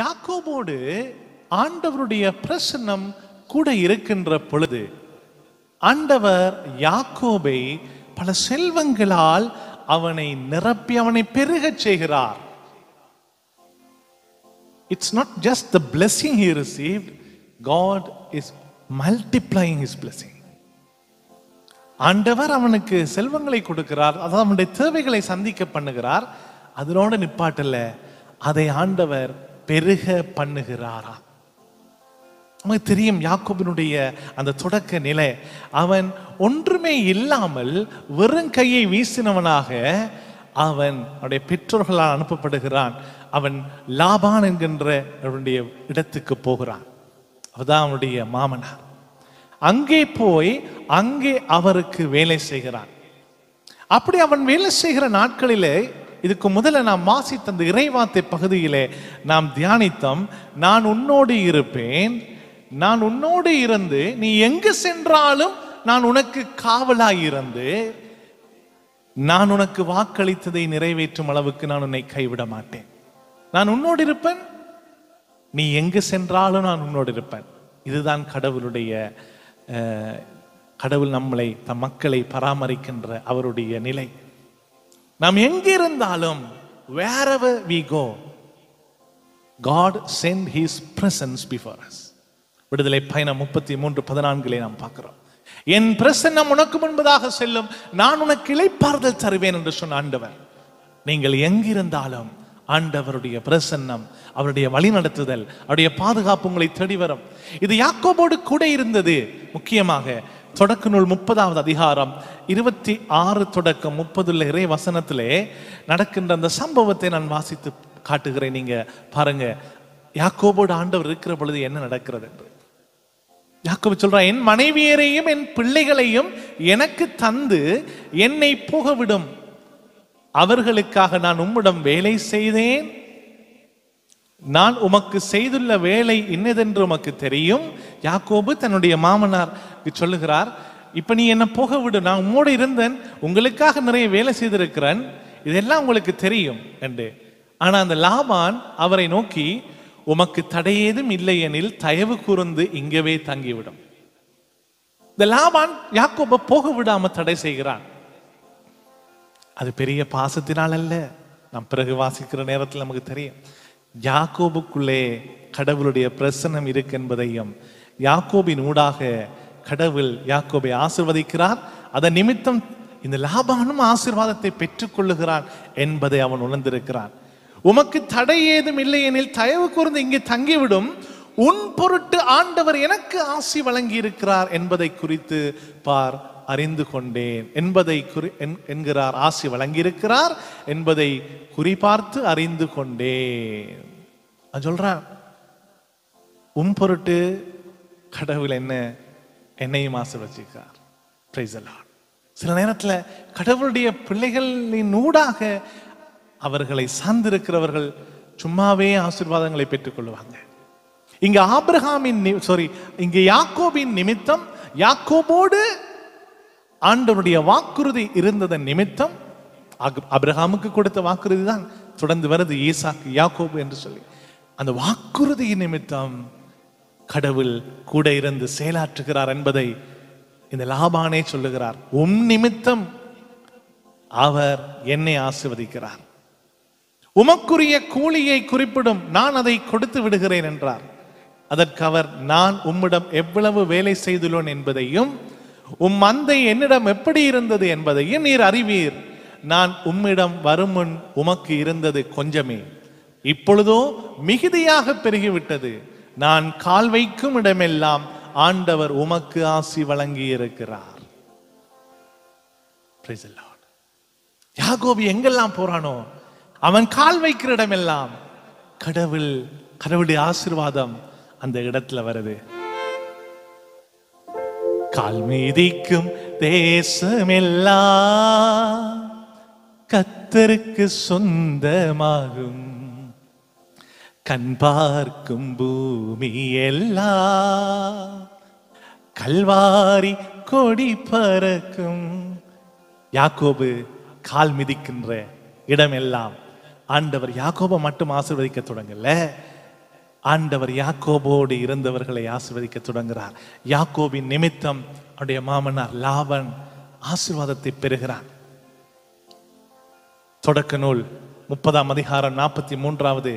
யாக்கோபோடு ஆண்டவருடைய பிரசன்னம் கூட இருக்கின்ற பொழுது ஆண்டவர் யாக்கோபை பல செல்வங்களால் அவனை நிரப்பி அவனை பெருகச் செய்கிறார் it's not just the blessing he receive God is multiplying his blessing ஆண்டவர் அவனுக்கு செல்வங்களை கொடுக்கிறார் அதாவது அவனுடைய தேவைகளை சந்திக்க பண்ணுகிறார் அதனோட நிப்பாட்டில் அதை ஆண்டவர் பெருக பண்ணுகிறாரா நமக்கு தெரியும் யாக்கோபினுடைய அந்த தொடக்க நிலை அவன் ஒன்றுமே இல்லாமல் வெறும் கையை வீசினவனாக அவன் அவனுடைய பெற்றோர்களால் அனுப்பப்படுகிறான் அவன் லாபான் என்கின்ற அவனுடைய இடத்துக்கு போகிறான் அவதான் அவனுடைய மாமனார் அங்கே போய் அங்கே அவருக்கு வேலை செய்கிறான் அப்படி அவன் வேலை செய்கிற நாட்களிலே இதுக்கு முதல்ல நாம் வாசித்த அந்த இறைவாத்தை பகுதியிலே நாம் தியானித்தோம் நான் உன்னோடு இருப்பேன் நான் உன்னோடு இருந்து நீ எங்கு சென்றாலும் நான் உனக்கு காவலாய் இருந்து நான் உனக்கு வாக்களித்ததை நிறைவேற்றும் அளவுக்கு நான் உன்னை கைவிட மாட்டேன் நான் உன்னோடு இருப்பேன் நீ எங்கு சென்றாலும் நான் உன்னோடு இருப்பேன் இதுதான் கடவுளுடைய கடவுள் நம்மளை தம் மக்களை பராமரிக்கின்ற அவருடைய நிலை நாம் எங்கிருந்தாலும் இருந்தாலும் God sent presence before us விடுதலை பயணம் முப்பத்தி மூன்று பதினான்கிலே நாம் பார்க்கிறோம் என் பிரசன்னம் உனக்கு முன்பதாக செல்லும் நான் உனக்கு இழைப்பார்தல் தருவேன் என்று சொன்ன ஆண்டவர் நீங்கள் எங்கிருந்தாலும் ஆண்டவருடைய பிரசன்னம் அவருடைய வழிநடத்துதல் அவருடைய பாதுகாப்பு உங்களை தேடி வரும் இது யாக்கோபோடு கூட இருந்தது முக்கியமாக தொடக்க நூல் முப்பதாவது அதிகாரம் இருபத்தி ஆறு தொடக்கம் முப்பதுள்ள இறை வசனத்திலே நடக்கின்ற அந்த சம்பவத்தை நான் வாசித்து காட்டுகிறேன் நீங்க பாருங்க யாக்கோபோடு ஆண்டவர் இருக்கிற பொழுது என்ன நடக்கிறது என்று யாக்கோபு சொல்றான் என் மனைவியரையும் என் பிள்ளைகளையும் எனக்கு தந்து என்னை போகவிடும் அவர்களுக்காக நான் உம்மிடம் வேலை செய்தேன் நான் உமக்கு செய்துள்ள வேலை இன்னதென்று உமக்கு தெரியும் யாக்கோபு தன்னுடைய மாமனார் சொல்லுகிறார் இப்ப நீ என்னை போக விடு நான் உம்மோடு இருந்தேன் உங்களுக்காக நிறைய வேலை செய்திருக்கிறேன் இதெல்லாம் உங்களுக்கு தெரியும் என்று ஆனா அந்த லாபான் அவரை நோக்கி உமக்கு தடையேதும் இல்லை எனில் தயவு கூர்ந்து இங்கவே தங்கிவிடும் இந்த லாபான் யாக்கோப போக விடாம தடை செய்கிறான் அது பெரிய பாசத்தினால் அல்ல நான் பிறகு வாசிக்கிற நேரத்தில் நமக்கு தெரியும் யாக்கோபுக்குள்ளே கடவுளுடைய பிரசனம் இருக்கு என்பதையும் யாக்கோபின் ஊடாக கடவுள் யாக்கோபை ஆசிர்வதிக்கிறார் அதன் நிமித்தம் இந்த லாபானும் ஆசிர்வாதத்தை பெற்றுக்கொள்ளுகிறான் என்பதை அவன் உணர்ந்திருக்கிறான் உமக்கு தடை ஏதும் இல்லை எனில் தயவு கூர்ந்து இங்கே தங்கிவிடும் உன் பொருட்டு ஆண்டவர் எனக்கு ஆசி வழங்கி இருக்கிறார் என்பதை குறித்து பார் அறிந்து கொண்டேன் என்பதை குறி என்கிறார் ஆசி வழங்கியிருக்கிறார் என்பதை குறிபார்த்து அறிந்து கொண்டேன் நான் சொல்றேன் உம் பொருட்டு கடவுள் என்ன என்னையும் ஆசை வச்சுக்கார் சில நேரத்தில் கடவுளுடைய பிள்ளைகளின் ஊடாக அவர்களை சார்ந்திருக்கிறவர்கள் சும்மாவே ஆசிர்வாதங்களை பெற்றுக்கொள்வாங்க இங்க ஆப்ரஹாமின் சாரி இங்க யாக்கோபின் நிமித்தம் யாக்கோபோடு ஆண்டவனுடைய வாக்குறுதி இருந்ததன் நிமித்தம் அப்ரஹாமுக்கு கொடுத்த வாக்குறுதி தான் தொடர்ந்து வருது ஈசாக்கு யாக்கோபு என்று சொல்லி அந்த வாக்குறுதியின் நிமித்தம் கடவுள் கூட இருந்து செயலாற்றுகிறார் என்பதை இந்த லாபானே சொல்லுகிறார் உம் நிமித்தம் அவர் என்னை ஆசிர்வதிக்கிறார் உமக்குரிய கூலியை குறிப்பிடும் நான் அதை கொடுத்து விடுகிறேன் என்றார் அதற்கு அவர் நான் உம்மிடம் எவ்வளவு வேலை செய்துள்ளோன் என்பதையும் உம் மந்தை என்னிடம் எப்படி இருந்தது என்பதையும் நீர் அறிவீர் நான் உம்மிடம் வருமுன் உமக்கு இருந்தது கொஞ்சமே இப்பொழுதோ மிகுதியாக பெருகிவிட்டது நான் கால் வைக்கும் இடமெல்லாம் ஆண்டவர் உமக்கு ஆசி வழங்கி இருக்கிறார் யாகோபி எங்கெல்லாம் போறானோ அவன் கால் வைக்கிற இடமெல்லாம் கடவுள் கடவுளுடைய ஆசிர்வாதம் அந்த இடத்துல வருது கால் தேசமெல்லா தேசமெல்லாம் கத்தருக்கு சொந்தமாகும் கண் பார்க்கும் பூமி எல்லா கல்வாரி கொடி பறக்கும் யாக்கோபு கால் மிதிக்கின்ற இடமெல்லாம் ஆண்டவர் யாக்கோபை மட்டும் ஆசிர்வதிக்க தொடங்கல ஆண்டவர் யாக்கோபோடு இருந்தவர்களை ஆசிர்வதிக்க தொடங்குகிறார் யாக்கோபின் நிமித்தம் அவருடைய மாமனார் லாவன் ஆசிர்வாதத்தை பெறுகிறார் தொடக்க நூல் முப்பதாம் அதிகாரம் நாற்பத்தி மூன்றாவது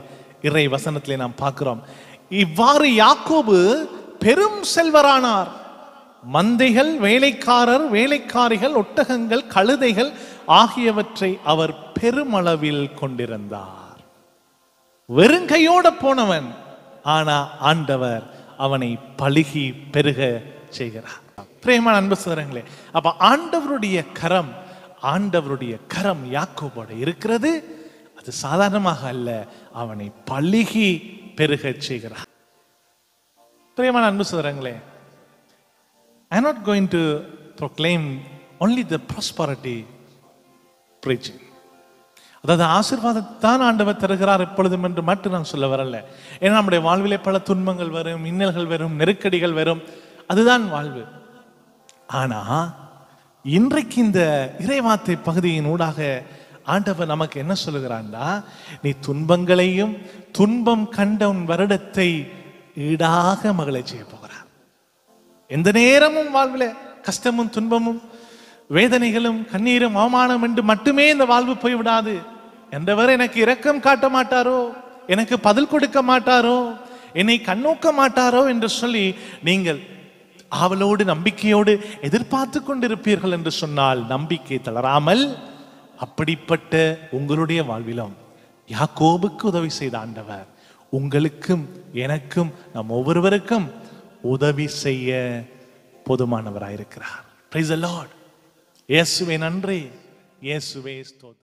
இறை வசனத்திலே நாம் பார்க்கிறோம் இவ்வாறு யாக்கோபு பெரும் செல்வரானார் மந்தைகள் வேலைக்காரர் வேலைக்காரிகள் ஒட்டகங்கள் கழுதைகள் ஆகியவற்றை அவர் பெருமளவில் கொண்டிருந்தார் வெறுங்கையோட போனவன் ஆனா ஆண்டவர் அவனை பழுகி பெருக செய்கிறார் பிரேமான அன்பு சுதரங்களே அப்போ ஆண்டவருடைய கரம் ஆண்டவருடைய கரம் யாக்கோபோட இருக்கிறது அது சாதாரணமாக அல்ல அவனை பழுகி பெருக செய்கிறார் பிரேமான அன்பு சோதரங்களே I not going to proclaim only the prosperity preaching. அதாவது ஆசிர்வாதத்தான் ஆண்டவர் தருகிறார் எப்பொழுதும் என்று மட்டும் நான் சொல்ல வரல ஏன்னா நம்முடைய வாழ்விலே பல துன்பங்கள் வரும் இன்னல்கள் வரும் நெருக்கடிகள் வரும் அதுதான் வாழ்வு ஆனா இன்றைக்கு இந்த இறைவாத்தை பகுதியின் ஊடாக ஆண்டவர் நமக்கு என்ன சொல்லுகிறான்டா நீ துன்பங்களையும் துன்பம் கண்ட உன் வருடத்தை ஈடாக மகளை செய்ய போகிறார் எந்த நேரமும் வாழ்வில் கஷ்டமும் துன்பமும் வேதனைகளும் கண்ணீரும் அவமானம் என்று மட்டுமே இந்த வாழ்வு போய்விடாது எந்தவர் எனக்கு இரக்கம் காட்ட மாட்டாரோ எனக்கு பதில் கொடுக்க மாட்டாரோ என்னை கண்ணோக்க மாட்டாரோ என்று சொல்லி நீங்கள் ஆவலோடு நம்பிக்கையோடு எதிர்பார்த்து கொண்டிருப்பீர்கள் என்று சொன்னால் நம்பிக்கை தளராமல் அப்படிப்பட்ட உங்களுடைய வாழ்விலும் யாக்கோபுக்கு உதவி செய்த ஆண்டவர் உங்களுக்கும் எனக்கும் நம் ஒவ்வொருவருக்கும் உதவி செய்ய போதுமானவராயிருக்கிறார் பிரைஸ் அ லார்ட் இயேசுவே நன்றி இயேசுவே ஸ்தோத்